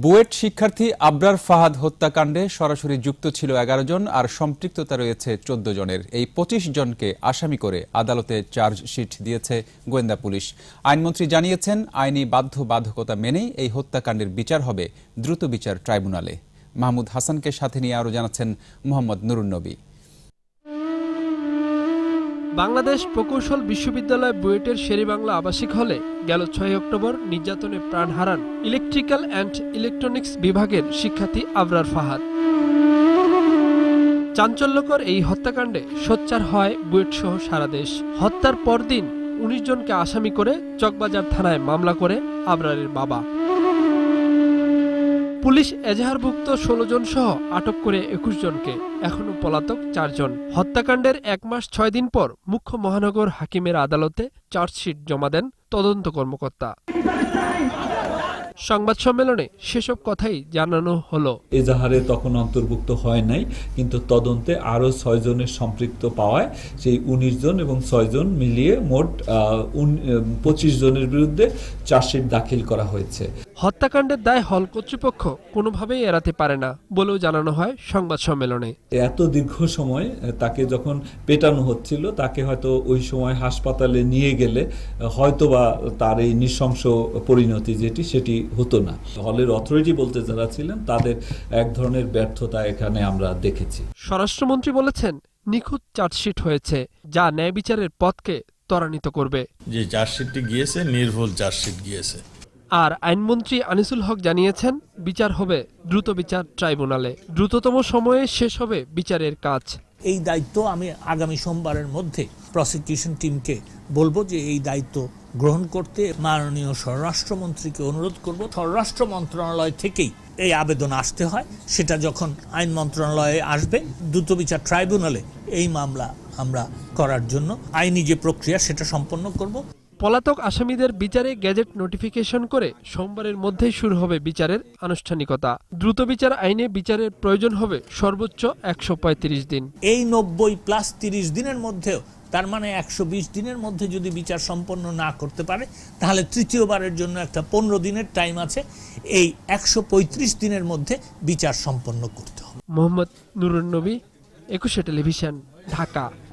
বুয়েট শিক্ষার্থী আবরার ফাহাদ হত্যাকাণ্ডে সরাসরি যুক্ত ছিল এগারো জন আর সম্পৃক্ততা রয়েছে চোদ্দ জনের এই পঁচিশ জনকে আসামি করে আদালতে চার্জশিট দিয়েছে গোয়েন্দা পুলিশ আইনমন্ত্রী জানিয়েছেন আইনি বাধ্যবাধকতা মেনেই এই হত্যাকাণ্ডের বিচার হবে দ্রুত বিচার ট্রাইব্যুনালে মাহমুদ হাসানকে সাথে নিয়ে আরও জানাচ্ছেন মোহাম্মদ নুরুন্নবী বাংলাদেশ প্রকৌশল বিশ্ববিদ্যালয় বুয়েটের বাংলা আবাসিক হলে গেল ছয় অক্টোবর নির্যাতনে প্রাণ হারান ইলেকট্রিক্যাল অ্যান্ড ইলেকট্রনিক্স বিভাগের শিক্ষার্থী আবরার ফাহাদ চাঞ্চল্যকর এই হত্যাকাণ্ডে সোচ্চার হয় বুয়েট সহ সারা দেশ হত্যার পরদিন উনিশ জনকে আসামি করে চকবাজার থানায় মামলা করে আবরারের বাবা পুলিশ এজাহারভুক্ত ষোলো জন সহ আটক করে একুশ জনকে এখনও পলাতক চারজন হত্যাকাণ্ডের এক মাস ছয় দিন পর মুখ্য মহানগর হাকিমের আদালতে চার্জশিট জমা দেন তদন্ত কর্মকর্তা সংবাদ সম্মেলনে সেসব কথাই জানানো হলো এজাহারে তখন অন্তর্ভুক্ত হয় নাই কিন্তু তদন্তে আরও ছয়জনের সম্পৃক্ত পাওয়ায় সেই উনিশ জন এবং ছয়জন মিলিয়ে মোট পঁচিশ জনের বিরুদ্ধে চার্জশিট দাখিল করা হয়েছে হত্যাকাণ্ডের দায় হল কর্তৃপক্ষ কোনোভাবেই এড়াতে পারে না বলেও জানানো হয় সংবাদ সম্মেলনে এত দীর্ঘ সময় তাকে যখন পেটানো হচ্ছিল তাকে হয়তো ওই সময় হাসপাতালে নিয়ে গেলে হয়তোবা তার এই নৃশংস পরিণতি যেটি সেটি হতো না হলের অথরিটি বলতে যারা ছিলেন তাদের এক ধরনের ব্যর্থতা এখানে আমরা দেখেছি স্বরাষ্ট্রমন্ত্রী বলেছেন নিখুঁত চার্জশিট হয়েছে যা ন্যায় বিচারের পথকে ত্বরান্বিত করবে যে চার্জশিটটি গিয়েছে নির্ভুল চার্জশিট গিয়েছে আর আইনমন্ত্রী আনিসুল হক জানিয়েছেন বিচার হবে দ্রুত বিচার ট্রাইব্যুনালে দ্রুততম সময়ে শেষ হবে বিচারের কাজ এই দায়িত্ব আমি আগামী সোমবারের মধ্যে প্রসিকিউশন টিমকে বলবো যে এই দায়িত্ব গ্রহণ করতে মাননীয় স্বরাষ্ট্রমন্ত্রীকে অনুরোধ করব স্বরাষ্ট্র মন্ত্রণালয় থেকেই এই আবেদন আসতে হয় সেটা যখন আইন মন্ত্রণালয়ে আসবে দ্রুত বিচার ট্রাইব্যুনালে এই মামলা আমরা করার জন্য আইনি যে প্রক্রিয়া সেটা সম্পন্ন করব পলাতক আসামিদের বিচারে গ্যাজেট নোটিফিকেশন করে সোমবারের মধ্যেই শুরু হবে বিচারের আনুষ্ঠানিকতা দ্রুত বিচার আইনে বিচারের প্রয়োজন হবে সর্বোচ্চ একশো দিন এই নব্বই প্লাস তিরিশ দিনের মধ্যেও তার মানে একশো দিনের মধ্যে যদি বিচার সম্পন্ন না করতে পারে তাহলে তৃতীয়বারের জন্য একটা পনেরো দিনের টাইম আছে এই একশো দিনের মধ্যে বিচার সম্পন্ন করতে হবে মোহাম্মদ নুরুন নবী একুশে টেলিভিশন ঢাকা